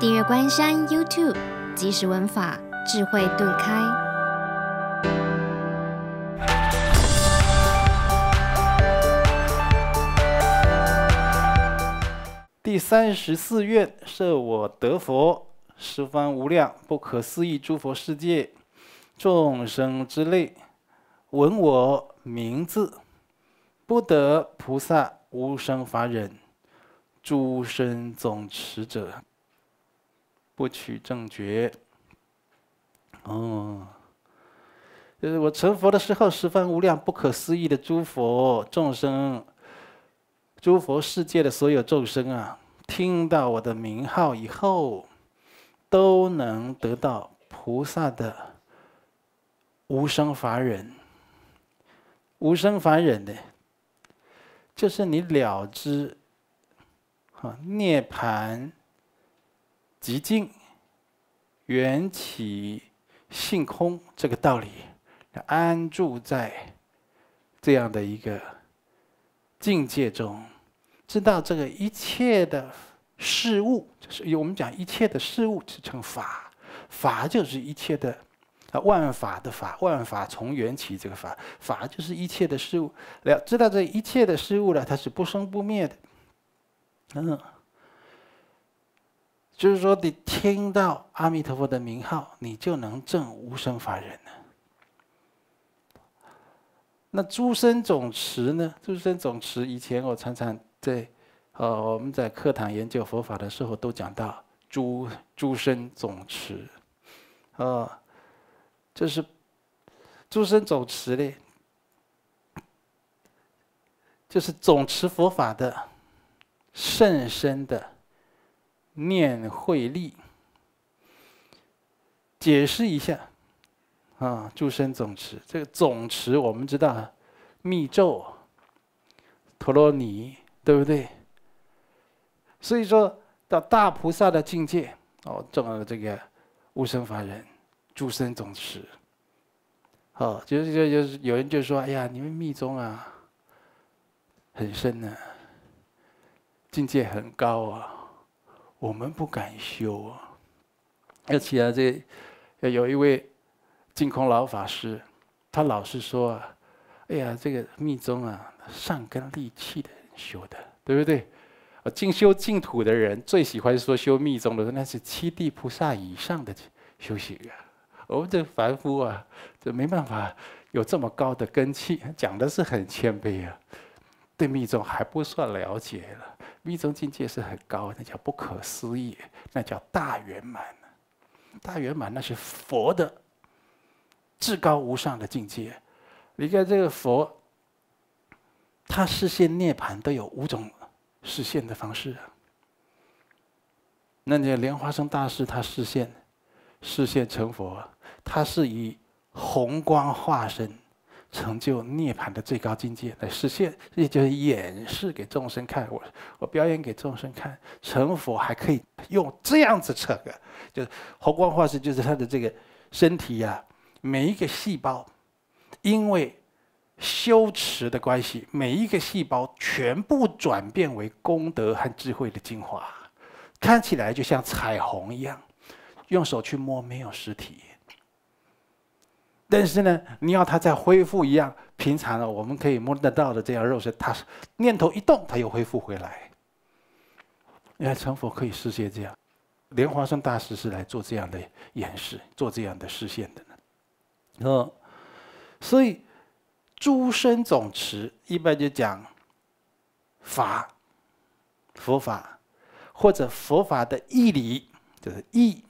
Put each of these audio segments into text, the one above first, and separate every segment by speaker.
Speaker 1: 订阅关山 YouTube，及时文法，智慧顿开。第三十四愿：设我得佛，十方无量不可思议诸佛世界，众生之类，闻我名字，不得菩萨无生法忍，诸生总持者。不取正觉，哦，就是我成佛的时候，十分无量、不可思议的诸佛众生，诸佛世界的所有众生啊，听到我的名号以后，都能得到菩萨的无生法忍。无生法忍的，就是你了知，啊，涅盘。极静、缘起、性空这个道理，安住在这样的一个境界中，知道这个一切的事物，就是我们讲一切的事物，是称法。法就是一切的啊，万法的法，万法从缘起这个法，法就是一切的事物。了，知道这一切的事物了，它是不生不灭的。嗯。就是说，你听到阿弥陀佛的名号，你就能证无生法人了。那诸生总持呢？诸生总持，以前我常常在，呃，我们在课堂研究佛法的时候都讲到，诸诸生总持，啊，就是诸生总持的，就是总持佛法的甚深的。念慧力，解释一下，啊，诸生总持这个总持，我们知道密咒、陀罗尼，对不对？所以说到大菩萨的境界哦，证了这个无生法忍，诸生总持，哦，就是就是有人就说，哎呀，你们密宗啊，很深呢，境界很高啊。我们不敢修啊，而且啊，这有一位净空老法师，他老是说啊，哎呀，这个密宗啊，上根利器的人修的，对不对？啊，进修净土的人最喜欢说修密宗的，那是七地菩萨以上的修行啊。我们这凡夫啊，这没办法，有这么高的根器，讲的是很谦卑啊。对密宗还不算了解了，密宗境界是很高，那叫不可思议，那叫大圆满。大圆满那是佛的至高无上的境界。你看这个佛，他实现涅盘都有五种实现的方式啊。那你看莲花生大师他实现，实现成佛，他是以宏光化身。成就涅槃的最高境界来实现，就是演示给众生看，我我表演给众生看，成佛还可以用这样子扯的，就是红光化石，就是他的这个身体呀，每一个细胞，因为修持的关系，每一个细胞全部转变为功德和智慧的精华，看起来就像彩虹一样，用手去摸没有实体。但是呢，你要他再恢复一样平常的，我们可以摸得到的这样肉身，他念头一动，他又恢复回来。你看成佛可以实现这样，莲花生大师是来做这样的演示，做这样的视现的呢。嗯，所以诸生总持一般就讲法、佛法或者佛法的义理，就是义。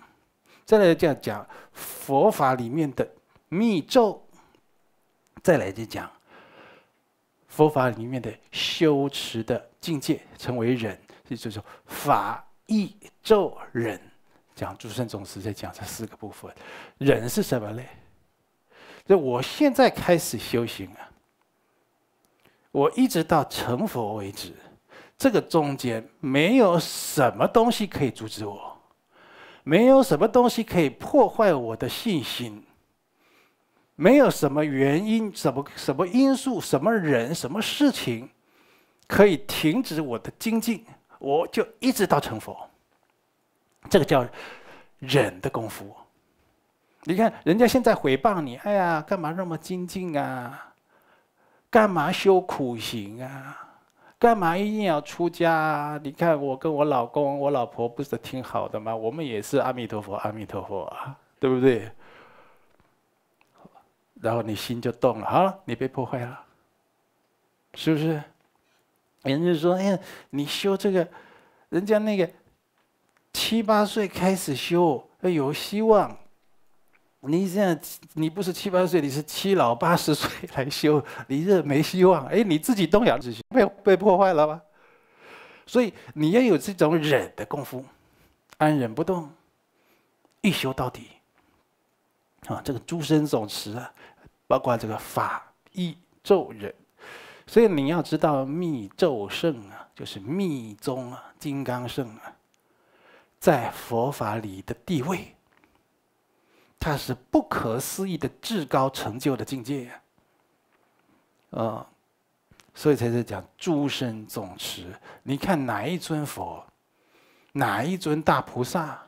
Speaker 1: 再来样讲佛法里面的。密咒，再来就讲佛法里面的修持的境界，称为忍，就是说法、义、咒、忍。讲诸圣宗师在讲这四个部分，忍是什么呢？就我现在开始修行啊，我一直到成佛为止，这个中间没有什么东西可以阻止我，没有什么东西可以破坏我的信心。没有什么原因、什么什么因素、什么人、什么事情，可以停止我的精进，我就一直到成佛。这个叫忍的功夫。你看，人家现在回谤你，哎呀，干嘛那么精进啊？干嘛修苦行啊？干嘛一定要出家？你看，我跟我老公、我老婆不是挺好的吗？我们也是阿弥陀佛，阿弥陀佛，啊，对不对？然后你心就动了，好了，你被破坏了，是不是？人家说，哎，你修这个，人家那个七八岁开始修，有希望。你这样，你不是七八岁，你是七老八十岁来修，你这没希望。哎，你自己动摇，被被破坏了吧？所以你要有这种忍的功夫，安忍不动，一修到底。啊，这个诸生总持啊，包括这个法意咒忍，所以你要知道密咒圣啊，就是密宗啊，金刚圣啊，在佛法里的地位，它是不可思议的至高成就的境界啊，所以才是讲诸生总持。你看哪一尊佛，哪一尊大菩萨？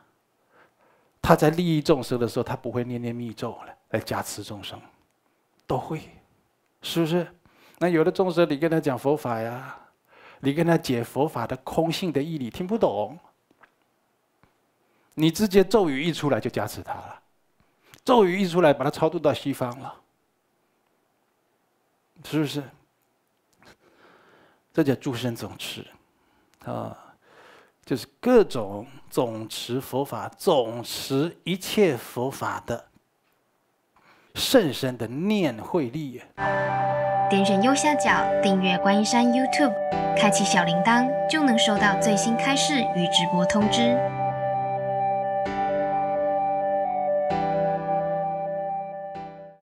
Speaker 1: 他在利益众生的时候，他不会念念密咒了，来加持众生，都会，是不是？那有的众生，你跟他讲佛法呀，你跟他解佛法的空性的义理，听不懂，你直接咒语一出来就加持他了，咒语一出来把他超度到西方了，是不是？这叫诸生总持，啊。就是各种总持佛法、总持一切佛法的圣深的念慧力。点选右下角订阅观音山 YouTube，开启小铃铛，就能收到最新开示与直播通知。